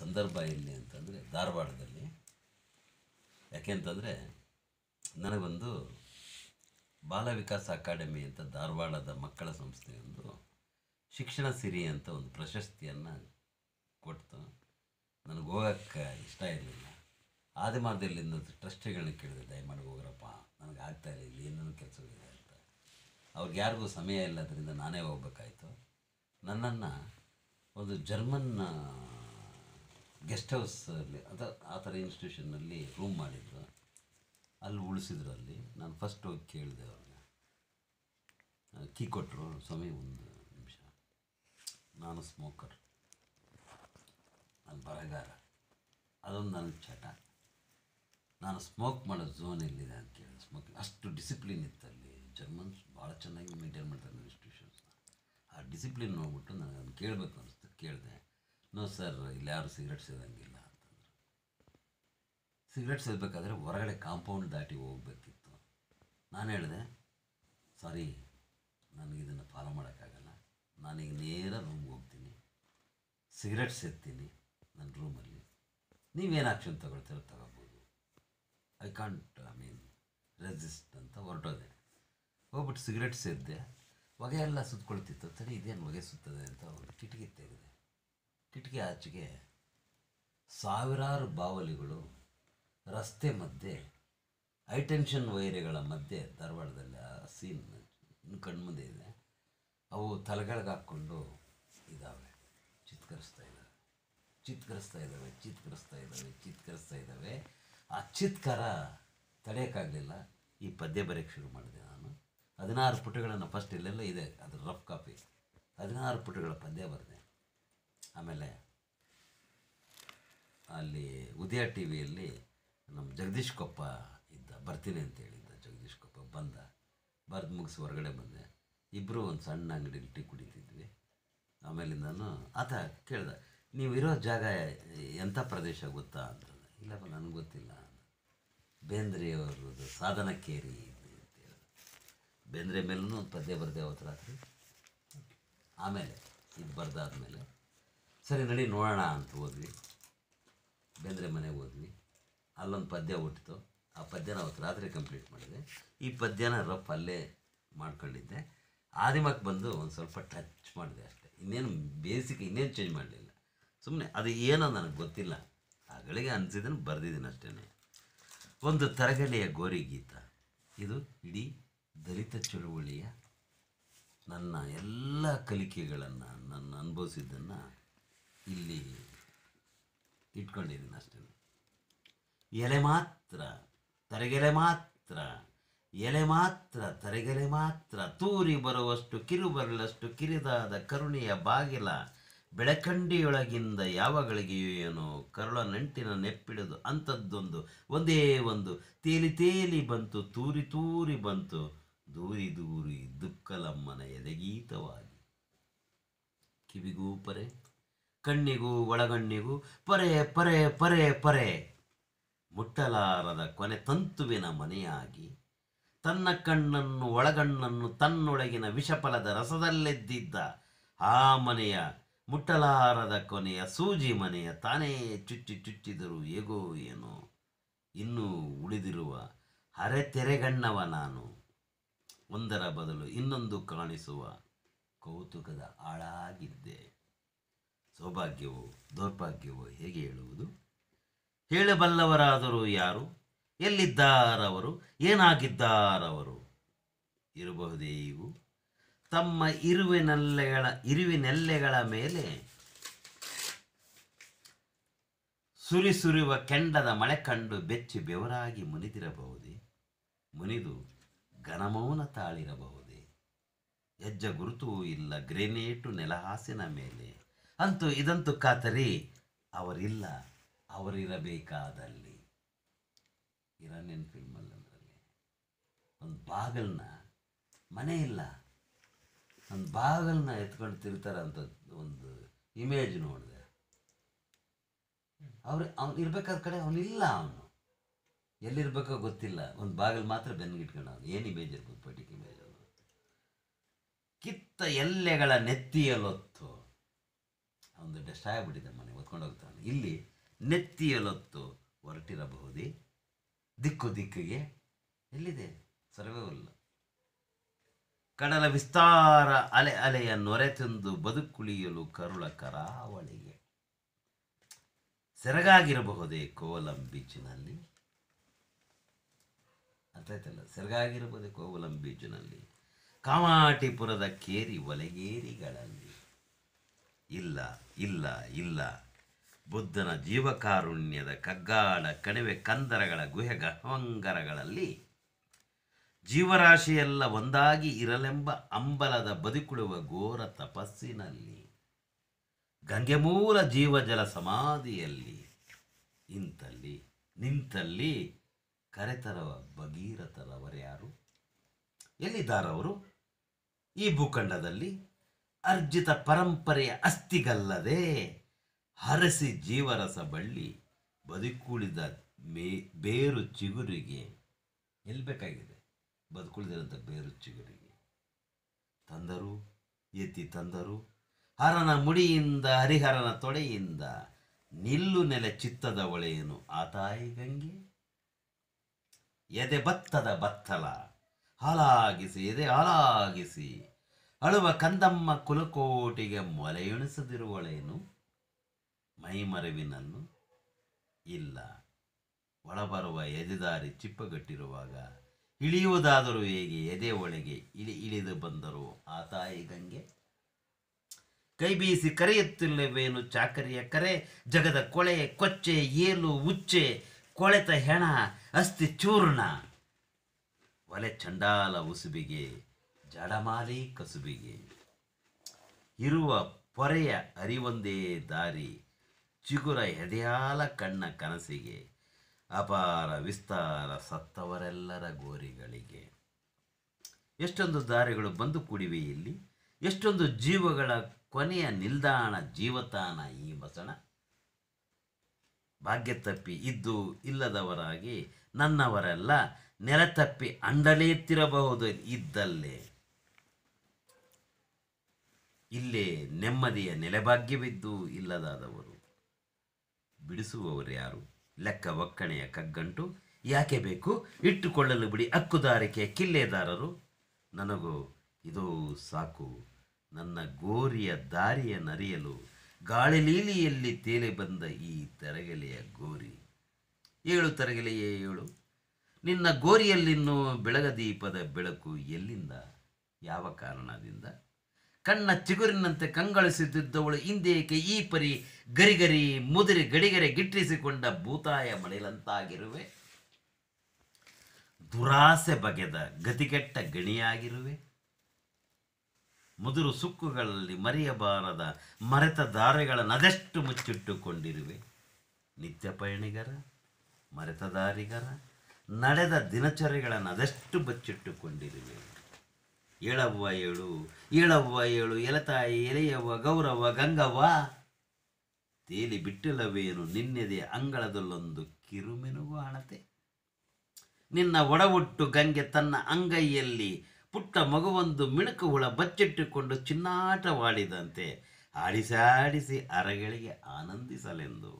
ಸಂದರ್ಭ ಎಲ್ಲಿ ಅಂತಂದರೆ ಧಾರವಾಡದಲ್ಲಿ ಯಾಕೆಂತಂದರೆ ನನಗೊಂದು ಬಾಲ ವಿಕಾಸ ಅಕಾಡೆಮಿ ಅಂತ ಧಾರವಾಡದ ಮಕ್ಕಳ ಸಂಸ್ಥೆಯೊಂದು ಶಿಕ್ಷಣ ಸಿರಿ ಅಂತ ಒಂದು ಪ್ರಶಸ್ತಿಯನ್ನು ಕೊಟ್ಟು ನನಗೆ ಹೋಗೋಕ್ಕೆ ಇಷ್ಟ ಇರಲಿಲ್ಲ ಆದಿಮಾರ್ದಲ್ಲಿಂದ ಟ್ರಸ್ಟಿಗಳನ್ನ ಕೇಳಿದೆ ದಯಮಾಡಿ ಹೋಗ್ರಪ್ಪ ನನಗೆ ಆಗ್ತಾ ಇಲ್ಲ ಇಲ್ಲಿ ಏನೇನು ಕೆಲಸಗಳಿದೆ ಅಂತ ಅವ್ರಿಗೆ ಯಾರಿಗೂ ಸಮಯ ಇಲ್ಲದರಿಂದ ನಾನೇ ಹೋಗ್ಬೇಕಾಯ್ತು ನನ್ನನ್ನು ಒಂದು ಜರ್ಮನ್ ಗೆಸ್ಟ್ ಹೌಸಲ್ಲಿ ಅದು ಆ ಥರ ಇನ್ಸ್ಟಿಟ್ಯೂಷನ್ನಲ್ಲಿ ರೂಮ್ ಮಾಡಿದ್ರು ಅಲ್ಲಿ ಉಳಿಸಿದ್ರು ಅಲ್ಲಿ ನಾನು ಫಸ್ಟ್ ಹೋಗಿ ಕೇಳಿದೆ ಅವ್ರನ್ನ ಕೀ ಕೊಟ್ಟರು ಸ್ವಾಮಿ ಒಂದು ನಿಮಿಷ ನಾನು ಸ್ಮೋಕರ್ ನಾನು ಬರಗಾರ ಅದೊಂದು ನನ್ನ ಚಟ ನಾನು ಸ್ಮೋಕ್ ಮಾಡೋ ಝೋನ್ ಎಲ್ಲಿದೆ ಅಂತ ಕೇಳಿ ಅಷ್ಟು ಡಿಸಿಪ್ಲಿನ್ ಇತ್ತು ಅಲ್ಲಿ ಜರ್ಮನ್ಸ್ ಭಾಳ ಚೆನ್ನಾಗಿ ಮೇಂಟೈನ್ ಮಾಡ್ತಾರೆ ಇನ್ಸ್ಟಿಟ್ಯೂಷನ್ಸ್ನ ಆ ಡಿಸಿಪ್ಲಿನ್ ನೋಡ್ಬಿಟ್ಟು ನನಗೆ ಅದನ್ನು ಕೇಳಬೇಕು ಅನಿಸ್ತು ಕೇಳಿದೆ ನೋ ಸರ್ ಇಲ್ಲಿ ಯಾರು ಸಿಗರೆಟ್ ಸೇದಂಗಿಲ್ಲ ಅಂತಂದರು ಸಿಗರೆಟ್ ಸೇದಬೇಕಾದ್ರೆ ಹೊರಗಡೆ ಕಾಂಪೌಂಡ್ ದಾಟಿ ಹೋಗಬೇಕಿತ್ತು ನಾನು ಹೇಳಿದೆ ಸಾರಿ ನನಗಿದನ್ನು ಫಾಲೋ ಮಾಡೋಕ್ಕಾಗಲ್ಲ ನಾನೀಗ ನೇರ ರೂಮ್ಗೆ ಹೋಗ್ತೀನಿ ಸಿಗರೆಟ್ ಸೇದ್ತೀನಿ ನನ್ನ ರೂಮಲ್ಲಿ ನೀವೇನು ಆಕ್ಷನ್ ತೊಗೊಳ್ತೀರೋ ತಗೋಬೋದು I can't I mean resist ಅಂತ ಹೊರಟೋದೆ ಹೋಗ್ಬಿಟ್ಟು ಸಿಗರೆಟ್ ಸೇದ್ದೆ ಹೊಗೆ ಎಲ್ಲ ಸುತ್ತಕೊಳ್ತಿತ್ತು ಸರಿ ಇದೇನು ಹೊಗೆ ಸುತ್ತದೆ ಅಂತ ಕಿಟಕಿ ತೆಗೆದೆ ಕಿಟಕಿ ಆಚೆಗೆ ಸಾವಿರಾರು ಬಾವಲಿಗಳು ರಸ್ತೆ ಮಧ್ಯೆ ಹೈಟೆನ್ಷನ್ ವೈರೆಗಳ ಮಧ್ಯೆ ಧಾರವಾಡದಲ್ಲಿ ಆ ಸೀನ್ ಕಣ್ಮುಂದೆ ಇದೆ ಅವು ತಲೆಗಳಿಗೆ ಹಾಕ್ಕೊಂಡು ಇದ್ದಾವೆ ಚಿತ್ಕರಿಸ್ತಾ ಇದ್ದಾವೆ ಚಿತ್ಕರಿಸ್ತಾ ಇದ್ದಾವೆ ಚಿತ್ಕರಿಸ್ತಾ ಇದ್ದಾವೆ ಚಿತ್ಕರಿಸ್ತಾ ಇದ್ದಾವೆ ಆ ಚಿತ್ಕಾರ ತಡೆಯೋಕ್ಕಾಗಲಿಲ್ಲ ಈ ಪದ್ಯ ಬರೆಯಕ್ಕೆ ಶುರು ಮಾಡಿದೆ ನಾನು ಹದಿನಾರು ಪುಟಗಳನ್ನು ಫಸ್ಟ್ ಇಲ್ಲೆಲ್ಲ ಇದೆ ಅದು ರಫ್ ಕಾಪಿ ಹದಿನಾರು ಪುಟಗಳ ಪದ್ಯ ಬರೆದೆ ಆಮೇಲೆ ಅಲ್ಲಿ ಉದಯ ಟಿ ವಿಯಲ್ಲಿ ನಮ್ಮ ಜಗದೀಶ್ ಕೊಪ್ಪ ಇದ್ದ ಬರ್ತೀನಿ ಅಂತ ಹೇಳಿದ್ದ ಜಗದೀಶ್ ಕೊಪ್ಪ ಬಂದ ಬರೆದು ಮುಗಿಸಿ ಹೊರಗಡೆ ಬಂದೆ ಇಬ್ಬರು ಒಂದು ಸಣ್ಣ ಅಂಗಡಿಲಿ ಟೀ ಕುಡಿತಿದ್ವಿ ಆಮೇಲೆ ನಾನು ಆತ ಕೇಳ್ದ ನೀವು ಇರೋ ಜಾಗ ಎಂಥ ಪ್ರದೇಶ ಗೊತ್ತಾ ಅಂತ ಇಲ್ಲಪ್ಪ ನನಗೆ ಗೊತ್ತಿಲ್ಲ ಬೇಂದ್ರೆಯವ್ರದ್ದು ಸಾಧನಕ್ಕೇರಿ ಕೇರಿ ಅಂತ ಬೇಂದ್ರೆ ಮೇಲೂ ಒಂದು ಪದ್ಯ ಬರ್ದೆ ಅವತ್ತು ರಾತ್ರಿ ಆಮೇಲೆ ಇದು ಬರೆದಾದ್ಮೇಲೆ ಸರಿ ನಡಿ ನೋಡೋಣ ಅಂತ ಹೋದ್ವಿ ಬೆಂದ್ರೆ ಮನೆಗೆ ಹೋದ್ವಿ ಅಲ್ಲೊಂದು ಪದ್ಯ ಹುಟ್ಟಿತು ಆ ಪದ್ಯನ ಅವತ್ತು ರಾತ್ರಿ ಕಂಪ್ಲೀಟ್ ಮಾಡಿದೆ ಈ ಪದ್ಯನ ರಫ್ ಅಲ್ಲೇ ಮಾಡ್ಕೊಂಡಿದ್ದೆ ಆದಿಮಕ್ಕೆ ಬಂದು ಒಂದು ಸ್ವಲ್ಪ ಟಚ್ ಮಾಡಿದೆ ಅಷ್ಟೇ ಇನ್ನೇನು ಬೇಸಿಕ್ ಇನ್ನೇನು ಚೇಂಜ್ ಮಾಡಲಿಲ್ಲ ಸುಮ್ಮನೆ ಅದು ಏನೋ ನನಗೆ ಗೊತ್ತಿಲ್ಲ ಆಗಳಿಗೆ ಅನಿಸಿದ್ದನ್ನು ಬರೆದಿದ್ದೀನಿ ಅಷ್ಟೇ ಒಂದು ತರಗಲಿಯ ಗೋರಿ ಗೀತ ಇದು ಇಡೀ ದಲಿತ ಚಳುವಳಿಯ ನನ್ನ ಎಲ್ಲ ಕಲಿಕೆಗಳನ್ನು ನನ್ನ ಅನುಭವಿಸಿದ್ದನ್ನು ಇಲ್ಲಿ ಇಟ್ಕೊಂಡಿದ್ದೀನಿ ಅಷ್ಟೇ ಎಲೆ ಮಾತ್ರ ತರಗೆಲೆ ಮಾತ್ರ ಎಲೆ ಮಾತ್ರ ತರಗೆಲೆ ಮಾತ್ರ ತೂರಿ ಬರುವಷ್ಟು ಕಿರು ಬರಲಷ್ಟು ಕಿರಿದಾದ ಕರುಣೆಯ ಬಾಗಿಲ ಬೆಳಕಂಡಿಯೊಳಗಿಂದ ಯಾವಗಳಿಗೆಯೂ ಏನೋ ಕರುಳ ನಂಟಿನ ನೆಪ್ಪಿಡದು ಅಂಥದ್ದೊಂದು ಒಂದೇ ಒಂದು ತೇಲಿ ತೇಲಿ ಬಂತು ತೂರಿ ತೂರಿ ಬಂತು ದೂರಿ ದೂರಿ ದುಕ್ಕಲಮ್ಮನ ಎದೆಗೀತವಾಗಿ ಕಿವಿಗೂ ಕಣ್ಣಿಗೂ ಒಳಗಣ್ಣಿಗೂ ಪರೆ ಪರೆ ಪರೆ ಪರೆ ಮುಟ್ಟಲಾರದ ಕೊನೆ ತಂತುವಿನ ಮನೆಯಾಗಿ ತನ್ನ ಕಣ್ಣನ್ನು ಒಳಗಣ್ಣನ್ನು ತನ್ನೊಳಗಿನ ವಿಷಫಲದ ರಸದಲ್ಲೆದ್ದಿದ್ದ ಆ ಮನೆಯ ಮುಟ್ಟಲಾರದ ಕೊನೆಯ ಸೂಜಿ ಮನೆಯ ತಾನೇ ಚುಚ್ಚಿ ಚುಚ್ಚಿದರು ಹೇಗೋ ಏನೋ ಇನ್ನೂ ಉಳಿದಿರುವ ಅರೆತೆರೆಗಣ್ಣವ ನಾನು ಒಂದರ ಬದಲು ಇನ್ನೊಂದು ಕಾಣಿಸುವ ಕೌತುಕದ ಆಳಾಗಿದ್ದೆ ಸೌಭಾಗ್ಯವೋ ದೌರ್ಭಾಗ್ಯವೋ ಹೇಗೆ ಹೇಳುವುದು ಹೇಳಬಲ್ಲವರಾದರೂ ಯಾರು ಎಲ್ಲಿದ್ದಾರವರು ಏನಾಗಿದ್ದಾರವರು ಇರಬಹುದೇ ಇವು ತಮ್ಮ ಇರುವಿನೆಲ್ಲೆಗಳ ಇರುವಿನೆಲ್ಲೆಗಳ ಮೇಲೆ ಸುರಿ ಸುರಿಯುವ ಕೆಂಡದ ಮಳೆ ಕಂಡು ಬೆಚ್ಚಿ ಬೆವರಾಗಿ ಮುನಿದಿರಬಹುದೇ ಮುನಿದು ಘನಮೌನ ತಾಳಿರಬಹುದೇ ಹೆಜ್ಜೆ ಗುರುತು ಇಲ್ಲ ಗ್ರೆನೇಟು ನೆಲಹಾಸಿನ ಮೇಲೆ ಅಂತೂ ಇದಂತೂ ಖಾತರಿ ಅವರಿಲ್ಲ ಅವರಿರಬೇಕಾದಲ್ಲಿ ಇರಾನಿಯನ್ ಫಿಲ್ಮಲ್ಲಿ ಅದರಲ್ಲಿ ಒಂದು ಬಾಗಲನ್ನ ಮನೆ ಇಲ್ಲ ಒಂದು ಬಾಗಲನ್ನ ಎತ್ಕೊಂಡು ತಿರ್ತಾರ ಅಂತ ಒಂದು ಇಮೇಜ್ ನೋಡಿದೆ ಅವ್ರು ಅವ್ನು ಇರ್ಬೇಕಾದ ಕಡೆ ಅವನಿಲ್ಲ ಅವನು ಎಲ್ಲಿರ್ಬೇಕೋ ಗೊತ್ತಿಲ್ಲ ಒಂದು ಬಾಗಿಲು ಮಾತ್ರ ಬೆನ್ನಿಟ್ಕೊಂಡು ಅವನು ಏನು ಇಮೇಜ್ ಇರ್ಬೋದು ಕಿತ್ತ ಎಲ್ಲೆಗಳ ನೆತ್ತಿಯಲೊತ್ತು ಒಂದು ಡೆಸ್ಟ್ ಆಗಿಬಿಟ್ಟಿದೆ ಮನೆ ಹೊತ್ಕೊಂಡು ಹೋಗ್ತಾನೆ ಇಲ್ಲಿ ನೆತ್ತಿಯಲೊತ್ತು ಹೊರಟಿರಬಹುದೇ ದಿಕ್ಕು ದಿಕ್ಕಿಗೆ ಎಲ್ಲಿದೆ ಸರ್ವೇವಲ್ಲ ಕಡಲ ವಿಸ್ತಾರ ಅಲೆ ಅಲೆಯ ನೊರೆ ತಂದು ಬದುಕುಳಿಯಲು ಕರುಳ ಕರಾವಳಿಗೆ ಸೆರಗಾಗಿರಬಹುದೇ ಕೋಲಂ ಬೀಚಿನಲ್ಲಿ ಅರ್ಥ ಸೆರಗಾಗಿರಬಹುದೇ ಕೋಲಂ ಬೀಚಿನಲ್ಲಿ ಕಾಮಾಟಿಪುರದ ಕೇರಿ ಒಲೆಗೇರಿಗಳಲ್ಲಿ ಇಲ್ಲ ಇಲ್ಲ ಇಲ್ಲ ಬುದ್ಧನ ಜೀವಕಾರುಣ್ಯದ ಕಗ್ಗಾಡ ಕಣಿವೆ ಕಂದರಗಳ ಗುಹೆ ಗಹಂಗರಗಳಲ್ಲಿ ಜೀವರಾಶಿಯೆಲ್ಲ ಒಂದಾಗಿ ಇರಲೆಂಬ ಅಂಬಲದ ಬದುಕುಳುವ ಘೋರ ತಪಸ್ಸಿನಲ್ಲಿ ಗಂಗೆ ಮೂಲ ಜೀವಜಲ ಸಮಾಧಿಯಲ್ಲಿ ಇಂತಲ್ಲಿ ನಿಂತಲ್ಲಿ ಕರೆತರವ ಭಗೀರಥರವರ್ಯಾರು ಎಲ್ಲಿದ್ದಾರವರು ಈ ಭೂಖಂಡದಲ್ಲಿ ಅರ್ಜಿತ ಪರಂಪರೆಯ ಅಸ್ಥಿಗಲ್ಲದೆ ಹರಸಿ ಜೀವರಸ ಬಳ್ಳಿ ಬದುಕುಳಿದ ಮೇ ಬೇರು ಚಿಗುರಿಗೆ ಬೇಕಾಗಿದೆ ಬದುಕುಳಿದಂಥ ಬೇರು ಚಿಗುರಿಗೆ ತಂದರು ಎತ್ತಿ ತಂದರು ಹರನ ಮುಡಿಯಿಂದ ಹರಿಹರನ ತೊಡೆಯಿಂದ ನಿಲ್ಲು ನೆಲೆ ಚಿತ್ತದ ಒಳೆಯನು ಆತಾಯಿ ಗಂಗೆ ಎದೆ ಬತ್ತದ ಬತ್ತಲ ಹಾಲಾಗಿಸಿ ಎದೆ ಹಾಲಾಗಿಸಿ ಅಳುವ ಕಂದಮ್ಮ ಕುಲಕೋಟಿಗೆ ಮೊಲೆಯುಣಿಸದಿರುವಳೇನು ಮೈಮರವಿನನ್ನು ಇಲ್ಲ ಒಳಬರುವ ಎದೆದಾರಿ ಚಿಪ್ಪಗಟ್ಟಿರುವಾಗ ಇಳಿಯುವುದಾದರೂ ಹೇಗೆ ಎದೆ ಒಳಗೆ ಇಳಿ ಇಳಿದು ಬಂದರು ಆ ತಾಯಿ ಗಂಗೆ ಕೈ ಬೀಸಿ ಕರೆಯುತ್ತಿಲ್ಲವೇನು ಚಾಕರಿಯ ಕರೆ ಜಗದ ಕೊಳೆ ಕೊಚ್ಚೆ ಏಲು ಉಚ್ಚೆ ಕೊಳೆತ ಹೆಣ ಅಸ್ಥಿ ಚೂರ್ಣ ಒಲೆ ಚಂಡಾಲ ಉಸುಬಿಗೆ ಜಡಮಾರಿ ಕಸುಬಿಗೆ ಇರುವ ಪೊರೆಯ ಅರಿವೊಂದೇ ದಾರಿ ಚಿಗುರ ಎದೆಯಾಲ ಕಣ್ಣ ಕನಸಿಗೆ ಅಪಾರ ವಿಸ್ತಾರ ಸತ್ತವರೆಲ್ಲರ ಗೋರಿಗಳಿಗೆ ಎಷ್ಟೊಂದು ದಾರಿಗಳು ಬಂದು ಕೂಡಿವೆ ಇಲ್ಲಿ ಎಷ್ಟೊಂದು ಜೀವಗಳ ಕೊನೆಯ ನಿಲ್ದಾಣ ಜೀವತಾನ ಈ ಬಸಣ ಭಾಗ್ಯ ತಪ್ಪಿ ಇದ್ದು ಇಲ್ಲದವರಾಗಿ ನನ್ನವರೆಲ್ಲ ನೆಲತಪ್ಪಿ ಅಂಡಲೇತ್ತಿರಬಹುದು ಇದ್ದಲ್ಲೇ ಇಲ್ಲೇ ನೆಮ್ಮದಿಯ ನೆಲೆಭಾಗ್ಯವಿದ್ದು ಇಲ್ಲದಾದವರು ಬಿಡಿಸುವವರು ಯಾರು ಲೆಕ್ಕ ಒಕ್ಕಣೆಯ ಕಗ್ಗಂಟು ಯಾಕೆ ಬೇಕು ಇಟ್ಟುಕೊಳ್ಳಲು ಬಿಡಿ ಹಕ್ಕುದಾರಿಕೆಯ ಕಿಲ್ಲೆದಾರರು ನನಗೂ ಇದು ಸಾಕು ನನ್ನ ಗೋರಿಯ ದಾರಿಯ ನರಿಯಲು ಗಾಳಿಲೀಲಿಯಲ್ಲಿ ತೇಲೆ ಬಂದ ಈ ತರಗೆಲೆಯ ಗೋರಿ ಏಳು ತರಗೆಲೆಯೇ ಏಳು ನಿನ್ನ ಗೋರಿಯಲ್ಲಿನ್ನೂ ಬೆಳಗದೀಪದ ಬೆಳಕು ಎಲ್ಲಿಂದ ಯಾವ ಕಾರಣದಿಂದ ಕಣ್ಣ ಚಿಗುರಿನಂತೆ ಕಂಗಳಿಸುತ್ತಿದ್ದವಳು ಇಂದೇಕೆ ಈ ಪರಿ ಗರಿಗರಿ ಮುದುರಿ ಗಡಿಗರೆ ಗಿಟ್ಟಿಸಿಕೊಂಡ ಭೂತಾಯ ಮಳೆಲಂತಾಗಿರುವೆ ದುರಾಸೆ ಬಗೆದ ಗತಿಗೆಟ್ಟ ಗಣಿಯಾಗಿರುವೆ ಮುದುರು ಸುಕ್ಕುಗಳಲ್ಲಿ ಮರೆಯಬಾರದ ಮರೆತ ದಾರಿಗಳ ಅದೆಷ್ಟು ಮುಚ್ಚಿಟ್ಟುಕೊಂಡಿರುವೆ ನಿತ್ಯ ಪಯಣಿಗರ ಮರೆತ ದಾರಿಗರ ನಡೆದ ದಿನಚರಿಗಳನ್ನು ಅದೆಷ್ಟು ಬಚ್ಚಿಟ್ಟುಕೊಂಡಿರುವೆ ಏಳವ್ವ ಏಳು ಏಳವ್ವ ಏಳು ಎಲತಾಯಿ ಎಲೆಯವ್ವ ಗೌರವ ಗಂಗವ್ವ ತೇಲಿ ಬಿಟ್ಟಿಲ್ಲವೇನು ನಿನ್ನೆದೆ ಅಂಗಳದಲ್ಲೊಂದು ಕಿರುಮೆನುಗು ಹಣತೆ ನಿನ್ನ ಒಡವುಟ್ಟು ಗಂಗೆ ತನ್ನ ಅಂಗೈಯಲ್ಲಿ ಪುಟ್ಟ ಮಗುವೊಂದು ಮಿಣುಕು ಹುಳ ಬಚ್ಚಿಟ್ಟುಕೊಂಡು ಚಿನ್ನಾಟವಾಡಿದಂತೆ ಆಡಿಸಾಡಿಸಿ ಅರಗಳಿಗೆ ಆನಂದಿಸಲೆಂದು